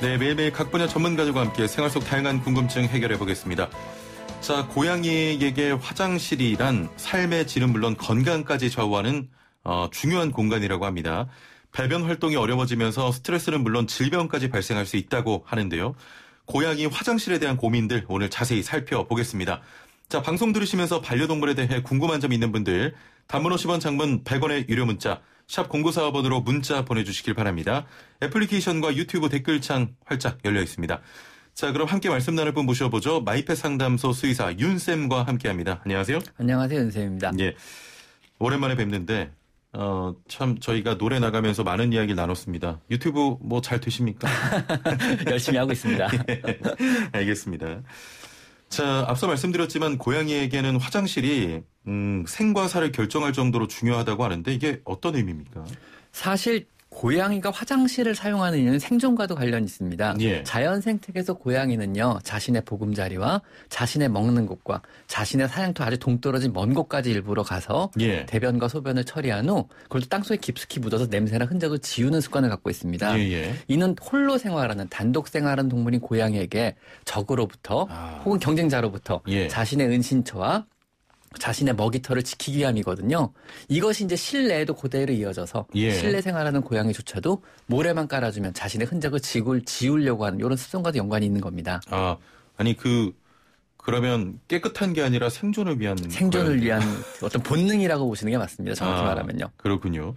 네, 매일매일 각 분야 전문가들과 함께 생활 속 다양한 궁금증 해결해 보겠습니다. 자, 고양이에게 화장실이란 삶의 질은 물론 건강까지 좌우하는 어, 중요한 공간이라고 합니다. 배변 활동이 어려워지면서 스트레스는 물론 질병까지 발생할 수 있다고 하는데요. 고양이 화장실에 대한 고민들 오늘 자세히 살펴보겠습니다. 자, 방송 들으시면서 반려동물에 대해 궁금한 점 있는 분들, 단문 50원 장문 100원의 유료 문자, 샵 0945번으로 문자 보내주시길 바랍니다. 애플리케이션과 유튜브 댓글창 활짝 열려 있습니다. 자, 그럼 함께 말씀 나눌 분 모셔보죠. 마이펫 상담소 수의사 윤쌤과 함께 합니다. 안녕하세요. 안녕하세요. 윤쌤입니다. 예. 오랜만에 뵙는데, 어, 참, 저희가 노래 나가면서 많은 이야기를 나눴습니다. 유튜브 뭐 잘 되십니까? 열심히 하고 있습니다. 예, 알겠습니다. 자, 앞서 말씀드렸지만 고양이에게는 화장실이 음, 생과 사를 결정할 정도로 중요하다고 하는데 이게 어떤 의미입니까? 사실 고양이가 화장실을 사용하는 이유는 생존과도 관련이 있습니다. 예. 자연 생태계에서 고양이는요, 자신의 보금자리와 자신의 먹는 곳과 자신의 사냥터 아주 동떨어진 먼 곳까지 일부러 가서 예. 대변과 소변을 처리한 후 그걸 또 땅속에 깊숙이 묻어서 냄새나 흔적을 지우는 습관을 갖고 있습니다. 예예. 예. 이는 홀로 생활하는 단독 생활하는 동물인 고양이에게 적으로부터 아. 혹은 경쟁자로부터 예. 자신의 은신처와 자신의 먹이터를 지키기 위함이거든요. 이것이 이제 실내에도 고대로 이어져서 예. 실내 생활하는 고양이조차도 모래만 깔아주면 자신의 흔적을 지울, 지우려고 하는 이런 습성과도 연관이 있는 겁니다. 아, 아니 그 그러면 깨끗한 게 아니라 생존을 위한 생존을 거였네 위한 어떤 본능이라고 보시는 게 맞습니다. 정확히 아, 말하면요. 그렇군요.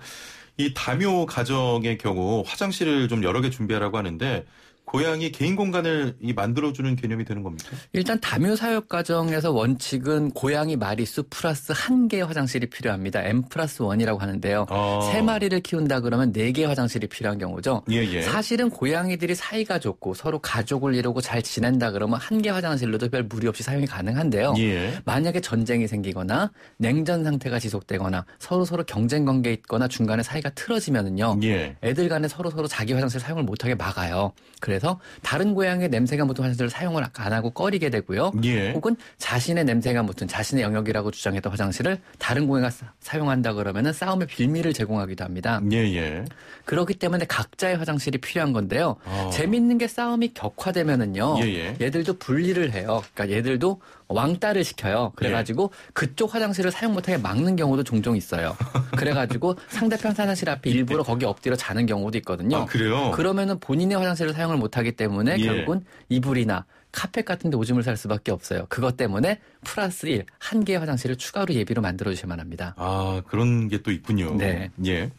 이 다묘 가정의 경우 화장실을 좀 여러 개 준비하라고 하는데 고향이 개인 공간을 만들어주는 개념이 되는 겁니까? 일단 다묘 사역 과정에서 원칙은 고양이 마리수 플러스 한 개의 화장실이 필요합니다. M 플러스 원이라고 하는데요. 아. 세 아. 마리를 키운다 그러면 네 개의 화장실이 필요한 경우죠. 예, 예. 사실은 고양이들이 사이가 좋고 서로 가족을 이루고 잘 지낸다 그러면 한 개 화장실로도 별 무리 없이 사용이 가능한데요. 예. 만약에 전쟁이 생기거나 냉전 상태가 지속되거나 서로 서로 경쟁 관계에 있거나 중간에 사이가 틀어지면은요. 예. 애들 간에 서로 서로 자기 화장실 사용을 못하게 막아요. 그래서 그래서 다른 고양이의 냄새가 묻은 화장실을 사용을 안 하고 꺼리게 되고요. 예. 혹은 자신의 냄새가 묻은 자신의 영역이라고 주장했던 화장실을 다른 고양이가 사용한다 그러면 싸움의 빌미를 제공하기도 합니다. 예예. 예. 그렇기 때문에 각자의 화장실이 필요한 건데요. 어. 재밌는 게 싸움이 격화되면은요. 예예. 예. 얘들도 분리를 해요. 그러니까 얘들도 왕따를 시켜요. 그래가지고 예. 그쪽 화장실을 사용 못하게 막는 경우도 종종 있어요. 그래가지고 상대편 화장실 앞에 일부러 거기 엎드려 자는 경우도 있거든요. 아, 그래요? 그러면은 본인의 화장실을 사용을 못하기 때문에 예. 결국은 이불이나 카펫 같은 데 오줌을 살 수밖에 없어요. 그것 때문에 플러스 1, 한 개의 화장실을 추가로 예비로 만들어 주실만 합니다. 아, 그런 게 또 있군요. 네. 예.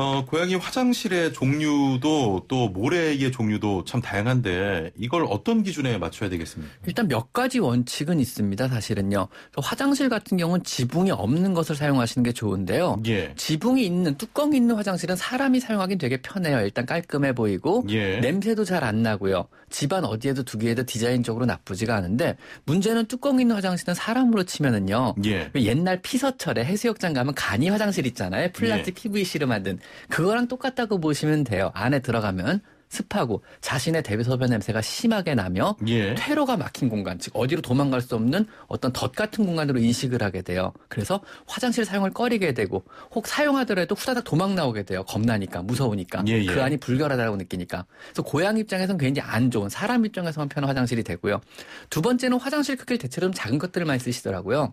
어, 고양이 화장실의 종류도 또 모래의 종류도 참 다양한데 이걸 어떤 기준에 맞춰야 되겠습니까? 일단 몇 가지 원칙은 있습니다. 사실은요. 그러니까 화장실 같은 경우는 지붕이 없는 것을 사용하시는 게 좋은데요. 예. 지붕이 있는 뚜껑이 있는 화장실은 사람이 사용하기 되게 편해요. 일단 깔끔해 보이고 예. 냄새도 잘 안 나고요. 집안 어디에도 두기에도 디자인적으로 나쁘지가 않은데 문제는 뚜껑 이 있는 화장실은 사람으로 치면은요. 예. 옛날 피서철에 해수욕장 가면 간이 화장실 있잖아요. 플라스틱 PVC로 예. 만든 그거랑 똑같다고 보시면 돼요. 안에 들어가면 습하고 자신의 대소변 냄새가 심하게 나며 예. 퇴로가 막힌 공간, 즉 어디로 도망갈 수 없는 어떤 덫 같은 공간으로 인식을 하게 돼요. 그래서 화장실 사용을 꺼리게 되고 혹 사용하더라도 후다닥 도망 나오게 돼요. 겁나니까 무서우니까 예예. 예. 그 안이 불결하다고 느끼니까. 그래서 고양 입장에서는 굉장히 안 좋은 사람 입장에서만 편한 화장실이 되고요. 두 번째는 화장실 크기를 대체로 좀 작은 것들을 많이 쓰시더라고요.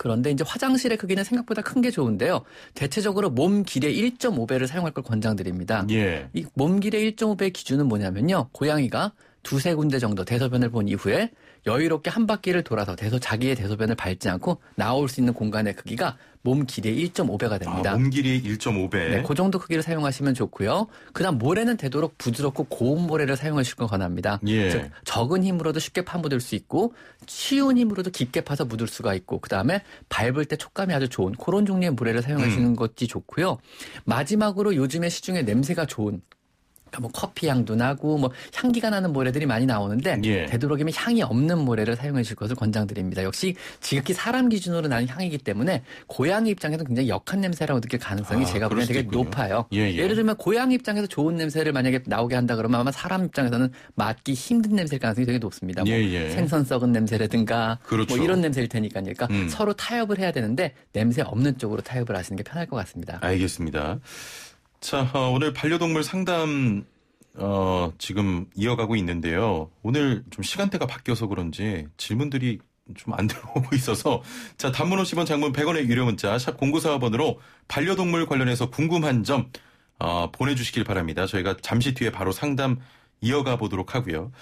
그런데 이제 화장실의 크기는 생각보다 큰 게 좋은데요. 대체적으로 몸 길의 1.5배를 사용할 걸 권장드립니다. 예. 이몸 길의 1.5배 기준은 뭐냐면요. 고양이가 두세 군데 정도 대소변을 본 이후에 여유롭게 한 바퀴를 돌아서 대소 자기의 대소변을 밟지 않고 나올 수 있는 공간의 크기가 몸 길이의 1.5배가 됩니다. 아, 몸 길이 1.5배. 네, 그 정도 크기를 사용하시면 좋고요. 그다음 모래는 되도록 부드럽고 고운 모래를 사용하실 걸 권합니다. 예. 즉 적은 힘으로도 쉽게 파묻을 수 있고 쉬운 힘으로도 깊게 파서 묻을 수가 있고 그다음에 밟을 때 촉감이 아주 좋은 그런 종류의 모래를 사용하시는 음. 것이 좋고요. 마지막으로 요즘에 시중에 냄새가 좋은 그러니까 뭐 커피 향도 나고 뭐 향기가 나는 모래들이 많이 나오는데 예. 되도록이면 향이 없는 모래를 사용해 주실 것을 권장드립니다. 역시 지극히 사람 기준으로 나는 향이기 때문에 고양이 입장에서 굉장히 역한 냄새라고 느낄 가능성이 아, 제가 보기엔 되게 있군요. 높아요. 예, 예. 를 들면 고양이 입장에서 좋은 냄새를 만약에 나오게 한다 그러면 아마 사람 입장에서는 맡기 힘든 냄새일 가능성이 되게 높습니다. 뭐 예, 예. 생선 썩은 냄새라든가 뭐 그렇죠. 뭐 이런 냄새일 테니까 그러니까 음. 서로 타협을 해야 되는데 냄새 없는 쪽으로 타협을 하시는 게 편할 것 같습니다. 알겠습니다. 자, 오늘 반려동물 상담 어, 지금 이어가고 있는데요. 오늘 좀 시간대가 바뀌어서 그런지 질문들이 좀 안 들어오고 있어서 자, 단문 50원 장문 100원의 유료 문자 샵 0945번으로 반려동물 관련해서 궁금한 점 어, 보내 주시길 바랍니다. 저희가 잠시 뒤에 바로 상담 이어가 보도록 하고요.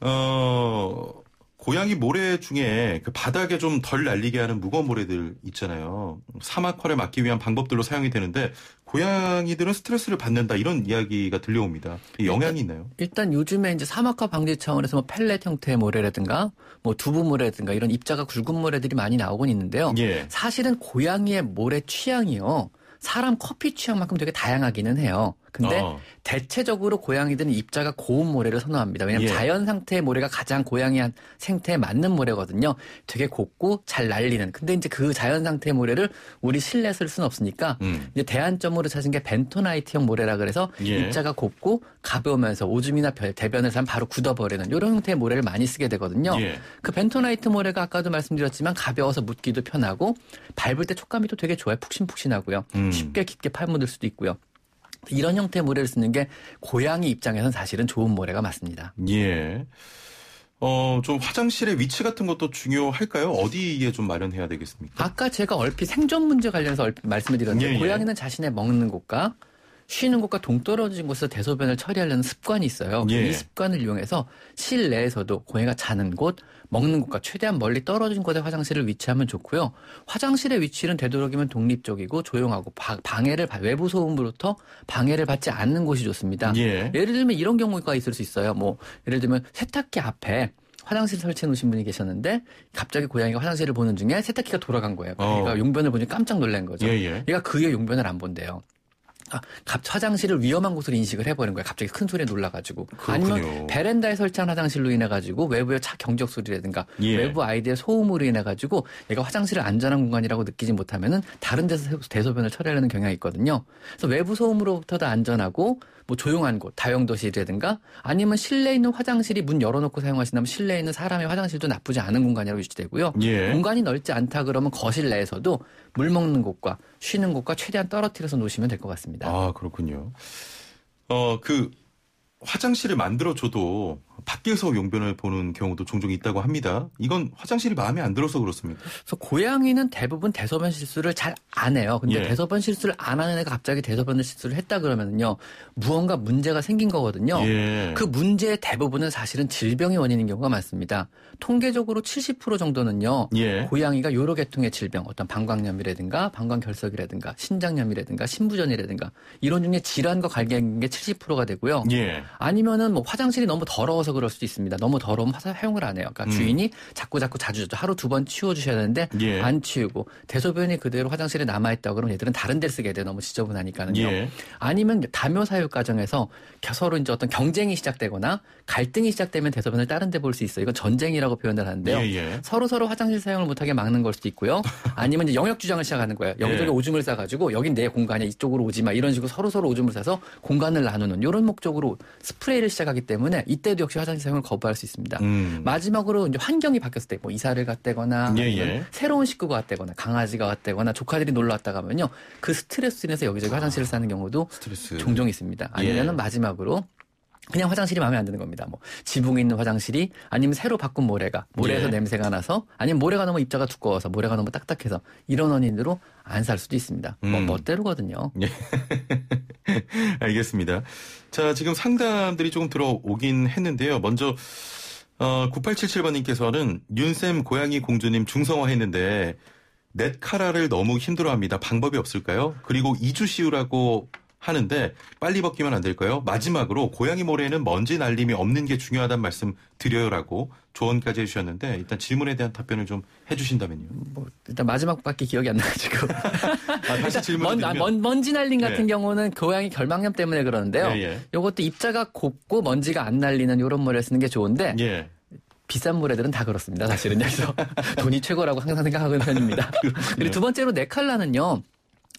어 고양이 모래 중에 그 바닥에 좀 덜 날리게 하는 무거운 모래들 있잖아요. 사막화를 막기 위한 방법들로 사용이 되는데 고양이들은 스트레스를 받는다 이런 이야기가 들려옵니다. 영향이 일단, 있나요? 일단 요즘에 이제 사막화 방지 차원에서 뭐 펠렛 형태의 모래라든가 뭐 두부 모래라든가 이런 입자가 굵은 모래들이 많이 나오곤 있는데요. 예. 사실은 고양이의 모래 취향이요. 사람 커피 취향만큼 되게 다양하기는 해요. 근데 어. 대체적으로 고양이들은 입자가 고운 모래를 선호합니다. 왜냐하면 예. 자연 상태의 모래가 가장 고양이 한 생태에 맞는 모래거든요. 되게 곱고 잘 날리는. 근데 이제 그 자연 상태의 모래를 우리 실내 쓸 수는 없으니까 음. 이제 대안점으로 찾은 게 벤토나이트형 모래라 그래서 예. 입자가 곱고 가벼우면서 오줌이나 별, 대변에서 바로 굳어버리는 이런 형태의 모래를 많이 쓰게 되거든요. 예. 그 벤토나이트 모래가 아까도 말씀드렸지만 가벼워서 묻기도 편하고 밟을 때 촉감이 또 되게 좋아요. 푹신푹신하고요. 음. 쉽게 깊게 팔묻을 수도 있고요. 이런 형태의 모래를 쓰는 게 고양이 입장에서는 사실은 좋은 모래가 맞습니다. 예. 어, 좀 화장실의 위치 같은 것도 중요할까요? 어디에 좀 마련해야 되겠습니까? 아까 제가 얼핏 생존 문제 관련해서 얼핏 말씀을 드렸는데 예, 예. 고양이는 자신의 먹는 곳과 쉬는 곳과 동떨어진 곳에서 대소변을 처리하려는 습관이 있어요. 예. 이 습관을 이용해서 실내에서도 고양이가 자는 곳, 먹는 곳과 최대한 멀리 떨어진 곳에 화장실을 위치하면 좋고요. 화장실의 위치는 되도록이면 독립적이고 조용하고 바, 방해를 외부 소음으로부터 방해를 받지 않는 곳이 좋습니다. 예. 예를 들면 이런 경우가 있을 수 있어요. 뭐 예를 들면 세탁기 앞에 화장실 설치해 놓으신 분이 계셨는데 갑자기 고양이가 화장실을 보는 중에 세탁기가 돌아간 거예요. 어. 그러니까 용변을 보니 깜짝 놀란 거죠. 예, 예. 얘가 그의 용변을 안 본대요. 아, 갑 화장실을 위험한 곳으로 인식을 해버린 거예요. 갑자기 큰 소리에 놀라가지고 그렇군요. 아니면 베란다에 설치한 화장실로 인해 가지고 외부의 차 경적 소리라든가 예. 외부 아이들의 소음으로 인해 가지고 얘가 화장실을 안전한 공간이라고 느끼지 못하면은 다른 데서 대소변을 처리하려는 경향이 있거든요. 그래서 외부 소음으로부터도 안전하고 뭐 조용한 곳, 다용도실이라든가 아니면 실내에 있는 화장실이 문 열어놓고 사용하신다면 실내에 있는 사람의 화장실도 나쁘지 않은 공간이라고 유지되고요. 예. 공간이 넓지 않다 그러면 거실 내에서도 물 먹는 곳과 쉬는 곳과 최대한 떨어뜨려서 놓으시면 될 것 같습니다. 아, 그렇군요. 어, 그 화장실을 만들어줘도 밖에서 용변을 보는 경우도 종종 있다고 합니다. 이건 화장실이 마음에 안 들어서 그렇습니다. 그래서 고양이는 대부분 대소변 실수를 잘 안 해요. 근데 예. 대소변 실수를 안 하는 애가 갑자기 대소변 실수를 했다 그러면은요 무언가 문제가 생긴 거거든요. 예. 그 문제의 대부분은 사실은 질병이 원인인 경우가 많습니다. 통계적으로 70% 정도는요 예. 고양이가 여러 계통의 질병, 어떤 방광염이라든가 방광결석이라든가 신장염이라든가 신부전이라든가 이런 중에 질환과 관계된 게 70%가 되고요. 예. 아니면은 뭐 화장실이 너무 더러워서 더러워서 그럴 수도 있습니다. 너무 더러우면 운 사용을 안 해요. 그러니까 음. 주인이 자꾸 자꾸 자주 자주 하루 두 번 치워 주셔야 되는데 예. 안 치우고 대소변이 그대로 화장실에 남아 있다 그러면 얘들은 다른 데 쓰게 돼 너무 지저분하니까는요. 예. 아니면 다묘 사육 과정에서 서로 이제 어떤 경쟁이 시작되거나 갈등이 시작되면 대소변을 다른 데 볼 수 있어요. 이건 전쟁이라고 표현을 하는데요. 예, 예. 서로 서로 화장실 사용을 못하게 막는 걸 수도 있고요. 아니면 이제 영역 주장을 시작하는 거예요. 여기저기 예. 오줌을 싸가지고 여긴 내 공간이야 이쪽으로 오지 마 이런 식으로 서로 서로 오줌을 싸서 공간을 나누는 이런 목적으로 스프레이를 시작하기 때문에 이때도 역시 화장실 사용을 거부할 수 있습니다. 음. 마지막으로 이제 환경이 바뀌었을 때뭐 이사를 갔다거나 예, 예. 새로운 식구가 왔다거나 강아지가 왔다거나 조카들이 놀러 왔다 가면요. 그 스트레스로 인해서 여기저기 아, 화장실을 사는 경우도 스트레스. 종종 있습니다. 아니면은 예. 마지막으로 그냥 화장실이 마음에 안 드는 겁니다. 뭐 지붕에 있는 화장실이 아니면 새로 바꾼 모래가 모래에서 예. 냄새가 나서 아니면 모래가 너무 입자가 두꺼워서 모래가 너무 딱딱해서 이런 원인으로 안 살 수도 있습니다. 뭐 음. 뭐 멋대로거든요. 예. 알겠습니다. 자 지금 상담들이 조금 들어오긴 했는데요. 먼저 어, 9877번님께서는 윤쌤 고양이 공주님 중성화했는데 넷카라를 너무 힘들어합니다. 방법이 없을까요? 그리고 2주 씌우라고 하는데 빨리 벗기면 안 될까요? 마지막으로 고양이 모래에는 먼지 날림이 없는 게중요하다는 말씀 드려요라고 조언까지 해주셨는데 일단 질문에 대한 답변을 좀 해주신다면요. 뭐 일단 마지막밖에 기억이 안 나가지고. 아, 다시 질문. 먼, 아, 먼, 지 날림 같은 네. 경우는 그 고양이 결막염 때문에 그러는데요. 예, 예. 요것도 입자가 곱고 먼지가 안 날리는 요런 모래 쓰는 게 좋은데 예. 비싼 모래들은다 그렇습니다. 사실은 그래서 돈이 최고라고 항상 생각하는 편입니다. 그리고 두 번째로 네칼라는요.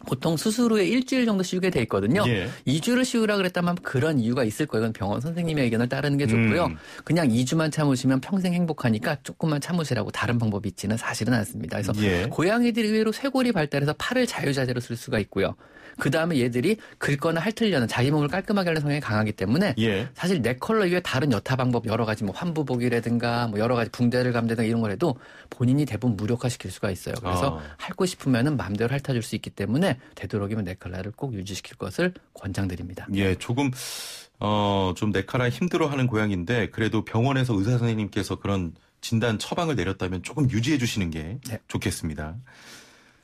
보통 수술 후에 일주일 정도 쉬게 돼 있거든요. 예. 2주를 쉬우라 그랬다면 그런 이유가 있을 거예요. 그건 병원 선생님의 의견을 따르는 게 좋고요. 음. 그냥 2주만 참으시면 평생 행복하니까 조금만 참으시라고 다른 방법이 있지는 사실은 않습니다. 그래서 예. 고양이들이 의외로 쇄골이 발달해서 팔을 자유자재로 쓸 수가 있고요. 그 다음에 얘들이 긁거나 핥으려는 자기 몸을 깔끔하게 하는 려 성향이 강하기 때문에 예. 사실 내 컬러 이외에 다른 여타 방법 여러 가지 뭐 환부복이라든가 뭐 여러 가지 붕대를 감대든가 이런 걸 해도 본인이 대부분 무력화시킬 수가 있어요. 그래서 아. 핥고 싶으면은 마음대로 핥아줄 수 있기 때문에 되도록이면 내 컬러를 꼭 유지시킬 것을 권장드립니다. 예, 조금 어, 좀 네카라 힘들어하는 고양인데 그래도 병원에서 의사 선생님께서 그런 진단 처방을 내렸다면 조금 유지해 주시는 게 네. 좋겠습니다.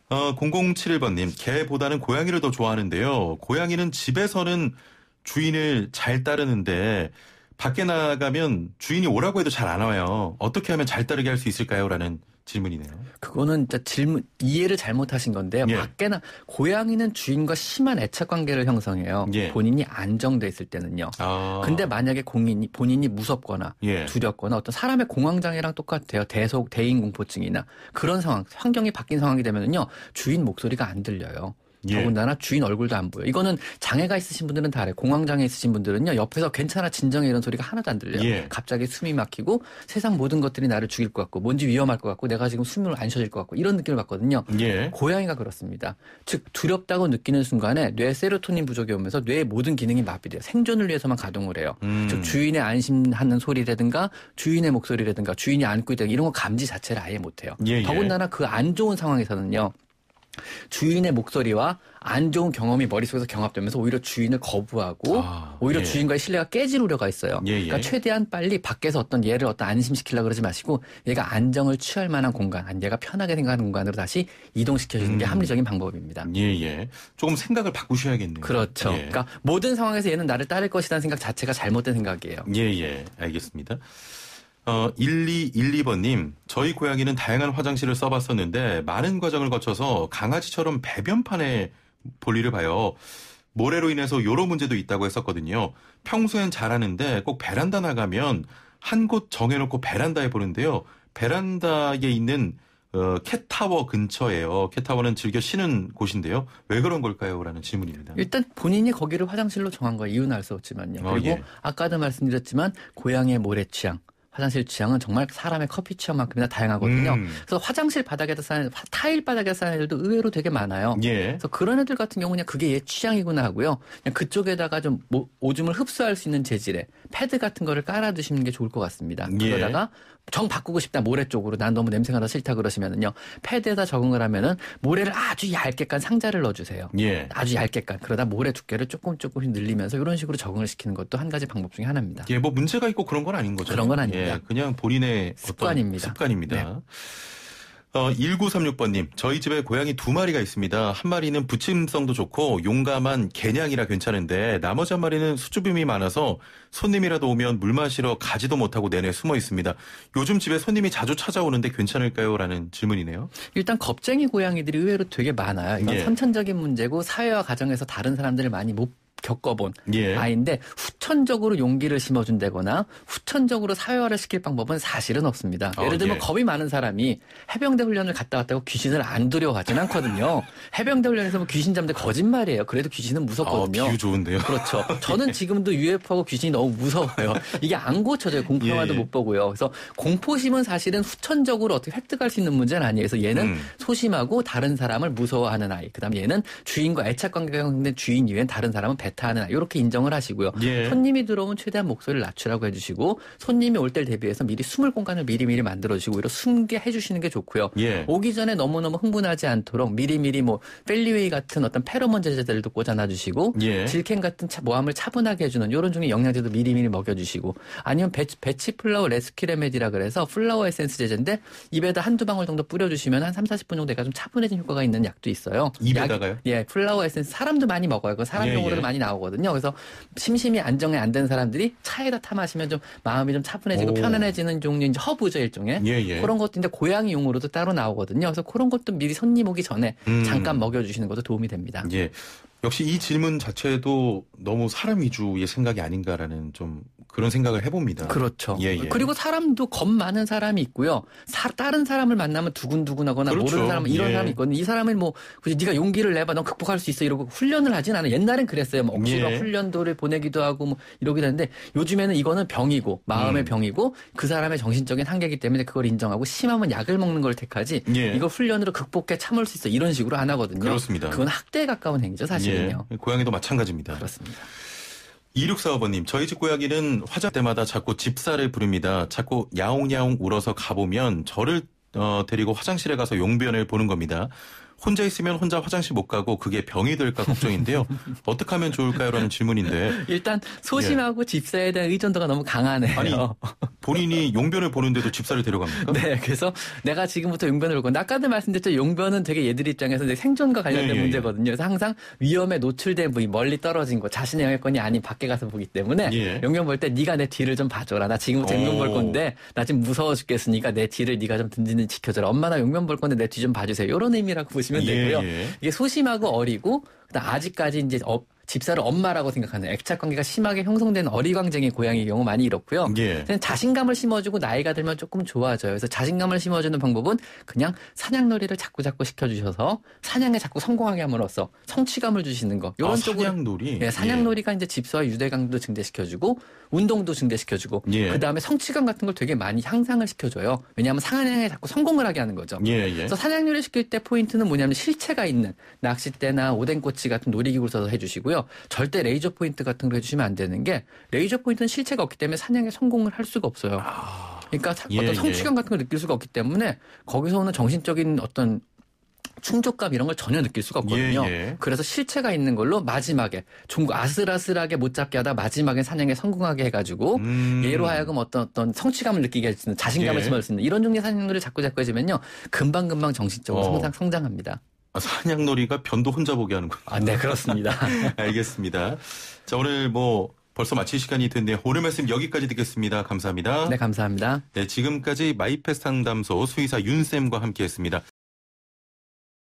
어, 0071번님, 개보다는 고양이를 더 좋아하는데요. 고양이는 집에서는 주인을 잘 따르는데 밖에 나가면 주인이 오라고 해도 잘 안 와요. 어떻게 하면 잘 따르게 할 수 있을까요? 라는 질문이네요. 그거는 진짜 질문 이해를 잘못하신 건데요. 예. 밖에나 고양이는 주인과 심한 애착 관계를 형성해요. 예. 본인이 안정돼 있을 때는요. 아. 근데 만약에 공인이 본인이 무섭거나 예. 두렵거나 어떤 사람의 공황 장애랑 똑같아요. 대속 대인 공포증이나 그런 상황 환경이 바뀐 상황이 되면은요. 주인 목소리가 안 들려요. 예. 더군다나 주인 얼굴도 안 보여. 이거는 장애가 있으신 분들은 다알아 공황장애 있으신 분들은요. 옆에서 괜찮아 진정해 이런 소리가 하나도 안 들려요. 예. 갑자기 숨이 막히고 세상 모든 것들이 나를 죽일 것 같고 뭔지 위험할 것 같고 내가 지금 숨을 안 쉬어질 것 같고 이런 느낌을 받거든요. 예. 고양이가 그렇습니다. 즉 두렵다고 느끼는 순간에 뇌 세로토닌 부족이 오면서 뇌의 모든 기능이 마비돼요. 생존을 위해서만 가동을 해요. 음. 즉 주인의 안심하는 소리라든가 주인의 목소리라든가 주인이 안고 있다 이런 거 감지 자체를 아예 못해요. 예, 예. 더군다나 그 안 좋은 상황에서는요. 주인의 목소리와 안 좋은 경험이 머릿속에서 경합되면서 오히려 주인을 거부하고 아, 오히려 예. 주인과의 신뢰가 깨질 우려가 있어요. 예, 예. 그러니까 최대한 빨리 밖에서 어떤 얘를 어떤 안심시키려 고 그러지 마시고 얘가 안정을 취할 만한 공간, 얘가 편하게 생각하는 공간으로 다시 이동시켜 주는 음. 게 합리적인 방법입니다. 예, 예. 조금 생각을 바꾸셔야겠네요. 그렇죠. 예. 그러니까 모든 상황에서 얘는 나를 따를 것이라는 생각 자체가 잘못된 생각이에요. 예, 예. 알겠습니다. 어, 1212번님, 저희 고양이는 다양한 화장실을 써봤었는데 많은 과정을 거쳐서 강아지처럼 배변판에 볼일을 봐요. 모래로 인해서 여러 문제도 있다고 했었거든요. 평소엔 잘하는데 꼭 베란다 나가면 한 곳 정해놓고 베란다에 보는데요. 베란다에 있는 어, 캣타워 근처예요. 캣타워는 즐겨 쉬는 곳인데요. 왜 그런 걸까요? 라는 질문입니다. 일단 본인이 거기를 화장실로 정한 거 이유는 알 수 없지만요. 어, 그리고 어, 예. 아까도 말씀드렸지만 고양의 모래 취향, 화장실 취향은 정말 사람의 커피 취향만큼이나 다양하거든요. 음. 그래서 화장실 바닥에다 사는 타일 바닥에 사는 애들도 의외로 되게 많아요. 예. 그래서 그런 애들 같은 경우는 그게얘 취향이구나 하고요. 그냥 그쪽에다가 좀 오줌을 흡수할 수 있는 재질의 패드 같은 거를 깔아두시는 게 좋을 것 같습니다. 예. 그러다가 정 바꾸고 싶다 모래 쪽으로 난 너무 냄새가 나 싫다 그러시면은요 패드에다 적응을 하면은 모래를 아주 얇게 깐 상자를 넣어주세요. 예. 아주 얇게 깐 그러다 모래 두께를 조금 조금씩 늘리면서 이런 식으로 적응을 시키는 것도 한 가지 방법 중에 하나입니다. 예, 뭐 문제가 있고 그런 건 아닌 거죠. 그런 건 아닙니다. 예, 그냥 본인의 습관입니다. 습관입니다. 네. 어, 1936번님, 저희 집에 고양이 두 마리가 있습니다. 한 마리는 부침성도 좋고 용감한 개냥이라 괜찮은데 나머지 한 마리는 수줍음이 많아서 손님이라도 오면 물 마시러 가지도 못하고 내내 숨어 있습니다. 요즘 집에 손님이 자주 찾아오는데 괜찮을까요? 라는 질문이네요. 일단 겁쟁이 고양이들이 의외로 되게 많아요. 이건 예. 선천적인 문제고 사회와 가정에서 다른 사람들을 많이 못 겪어본 예. 아이인데 후 후천적으로 용기를 심어준다거나 후천적으로 사회화를 시킬 방법은 사실은 없습니다. 아, 예를 들면 예. 겁이 많은 사람이 해병대 훈련을 갔다 왔다고 귀신을 안 두려워하진 않거든요. 해병대 훈련에서 뭐 귀신 잡는데 거짓말이에요. 그래도 귀신은 무섭거든요. 어, 비유 좋은데요. 그렇죠. 예. 저는 지금도 UFO하고 귀신이 너무 무서워요. 이게 안 고쳐져요. 공포화도 영 예, 예. 못 보고요. 그래서 공포심은 사실은 후천적으로 어떻게 획득할 수 있는 문제는 아니에요. 그래서 얘는 음. 소심하고 다른 사람을 무서워하는 아이. 그다음 에 얘는 주인과 애착 관계가 형성된 주인 이외엔 다른 사람은 배타하는 아이. 이렇게 인정을 하시고요. 예. 손님이 들어오면 최대한 목소리를 낮추라고 해주시고 손님이 올 때 대비해서 미리 숨을 공간을 미리미리 만들어주시고 이런 숨게 해주시는 게 좋고요. 예. 오기 전에 너무너무 흥분하지 않도록 미리미리 뭐 펠리웨이 같은 어떤 페로몬 제제들도 꽂아놔주시고 예. 질캔 같은 차, 모함을 차분하게 해주는 이런 종의 영양제도 미리미리 먹여주시고 아니면 배치, 배치 플라워 레스키레메디라 그래서 플라워 에센스 제제인데 입에다 한두 방울 정도 뿌려주시면 한 3, 40분 정도 가좀 차분해진 효과가 있는 약도 있어요. 입에다가요? 약, 예, 플라워 에센스 사람도 많이 먹어요. 그 사람용으로도 예, 예, 많이 나오거든요. 그래서 심심히 앉아 가정에 안된 사람들이 차에다 타 마시면 좀 마음이 좀 차분해지고 오. 편안해지는 종류인 허브죠 일종의 예, 예. 그런 것도 이제 고양이용으로도 따로 나오거든요. 그래서 그런 것도 미리 손님 오기 전에 음. 잠깐 먹여주시는 것도 도움이 됩니다. 예. 역시 이 질문 자체도 너무 사람 위주의 생각이 아닌가라는 좀 그런 생각을 해봅니다. 그렇죠. 예, 예. 그리고 사람도 겁 많은 사람이 있고요. 사, 다른 사람을 만나면 두근두근하거나 그렇죠. 모르는 사람 이런 예. 사람이 있거든요. 이 사람을 뭐 굳이 네가 용기를 내봐, 넌 극복할 수 있어 이러고 훈련을 하진 않아. 옛날엔 그랬어요. 뭐 억지로 예. 훈련도를 보내기도 하고 뭐 이러기도 했는데 요즘에는 이거는 병이고 마음의 음. 병이고 그 사람의 정신적인 한계이기 때문에 그걸 인정하고 심하면 약을 먹는 걸 택하지 예. 이걸 훈련으로 극복해 참을 수 있어 이런 식으로 안 하거든요. 그렇습니다. 그건 학대에 가까운 행위죠 사실은요. 예. 고양이도 마찬가지입니다. 그렇습니다. 2645님, 저희 집 고양이는 화장 때마다 자꾸 집사를 부릅니다. 자꾸 야옹야옹 울어서 가보면 저를 어, 데리고 화장실에 가서 용변을 보는 겁니다. 혼자 있으면 혼자 화장실 못 가고 그게 병이 될까 걱정인데요. 어떻게 하면 좋을까요라는 질문인데 일단 소심하고 예. 집사에 대한 의존도가 너무 강하네요. 아니 본인이 용변을 보는데도 집사를 데려갑니까? 네, 그래서 내가 지금부터 용변을 볼 건데 아까도 말씀드렸죠. 용변은 되게 얘들 입장에서 생존과 관련된 네, 예, 문제거든요. 그래서 항상 위험에 노출된 부위 멀리 떨어진 곳 자신의 영역권이 아닌 밖에 가서 보기 때문에 예. 용변 볼 때 네가 내 뒤를 좀 봐줘라. 나 지금부터 오. 용변 볼 건데 나 지금 무서워 죽겠으니까 내 뒤를 네가 좀 든든히 지켜줘라. 엄마 나 용변 볼 건데 내 뒤 좀 봐주세요. 이런 의미라고 보시면. 보시면 되고요. 예, 예. 이게 소심하고 어리고 아직까지 이제 업 집사를 엄마라고 생각하는 액착 관계가 심하게 형성된 어리광쟁이 고양이의 경우 많이 이렇고요. 예. 자신감을 심어주고 나이가 들면 조금 좋아져요. 그래서 자신감을 심어주는 방법은 그냥 사냥놀이를 자꾸 자꾸 시켜주셔서 사냥에 자꾸 성공하게 함으로써 성취감을 주시는 거. 이런 아, 쪽으로 사냥놀이. 예, 사냥놀이가 예. 이제 집사와 유대감도 증대시켜주고 운동도 증대시켜주고 예. 그 다음에 성취감 같은 걸 되게 많이 향상을 시켜줘요. 왜냐하면 사냥에 자꾸 성공을 하게 하는 거죠. 예, 예. 그래서 사냥놀이 시킬 때 포인트는 뭐냐면 실체가 있는 낚싯대나 오뎅꼬치 같은 놀이기구를 써서 해주시고요. 되고요. 절대 레이저 포인트 같은 걸 해주시면 안 되는 게 레이저 포인트는 실체가 없기 때문에 사냥에 성공을 할 수가 없어요. 아. 그러니까 예, 어떤 예. 성취감 예. 같은 걸 느낄 수가 없기 때문에 거기서 오는 정신적인 어떤 충족감 이런 걸 전혀 느낄 수가 없거든요. 예, 예. 그래서 실체가 있는 걸로 마지막에 좀 아슬아슬하게 못 잡게 하다 마지막에 사냥에 성공하게 해가지고 음. 얘로 하여금 어떤 어떤 성취감을 느끼게 할 수 있는 자신감을 예. 심을 수 있는 이런 종류의 사냥을 자꾸 자꾸 해주면요 금방 금방 정신적으로 어. 성장, 성장합니다. 아, 사냥놀이가 변도 혼자 보게 하는군요. 아, 네, 그렇습니다. 알겠습니다. 자, 오늘 뭐 벌써 마칠 시간이 됐네요. 오늘 말씀 여기까지 듣겠습니다. 감사합니다. 네, 감사합니다. 네, 지금까지 마이펫 상담소 수의사 윤쌤과 함께했습니다.